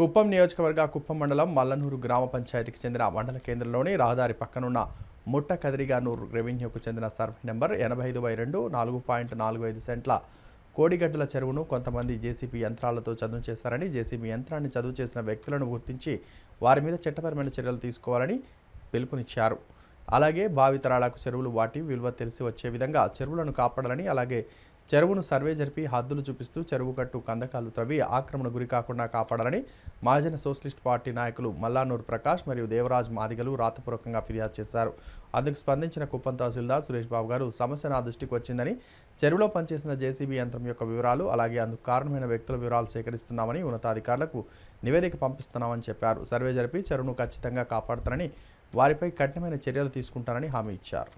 కుప్పం నియోజకవర్గ కుప్పం మండలం మల్లనూరు గ్రామ పంచాయతీకి చెందిన మండల కేంద్రంలోని రహదారి పక్కనున్న ముట్ట కదిరిగానూరు రెవెన్యూకు చెందిన సర్వే నెంబర్ ఎనభై ఐదు బై రెండు నాలుగు పాయింట్ నాలుగు ఐదు సెంట్ల కోడిగడ్డల చెరువును కొంతమంది జేసీబీ యంత్రాలతో చదువు చేశారని జేసీబీ యంత్రాన్ని చదువు చేసిన వ్యక్తులను గుర్తించి వారి మీద చట్టపరమైన చర్యలు తీసుకోవాలని పిలుపునిచ్చారు అలాగే భావితరాలకు చెరువులు వాటి విలువ తెలిసి వచ్చే విధంగా చెరువులను కాపాడాలని అలాగే చెరువును సర్వే జరిపి హద్దులు చూపిస్తూ చెరువు కట్టు కందకాలు త్రవి ఆక్రమణ గురి కాకుండా కాపాడాలని మహాజన సోషలిస్ట్ పార్టీ నాయకులు మల్లానూరు ప్రకాష్ మరియు దేవరాజ్ మాదిగలు రాతపూర్వకంగా ఫిర్యాదు చేశారు అందుకు స్పందించిన కుప్పం తహసీల్దార్ సురేష్ బాబు గారు సమస్య నా దృష్టికి వచ్చిందని చెరువులో పనిచేసిన జేసీబీ యంత్రం యొక్క వివరాలు అలాగే అందుకు కారణమైన వ్యక్తుల వివరాలు సేకరిస్తున్నామని ఉన్నతాధికారులకు నివేదిక పంపిస్తున్నామని చెప్పారు సర్వే జరిపి చెరువును ఖచ్చితంగా కాపాడుతారని వారిపై కఠినమైన చర్యలు తీసుకుంటారని హామీ ఇచ్చారు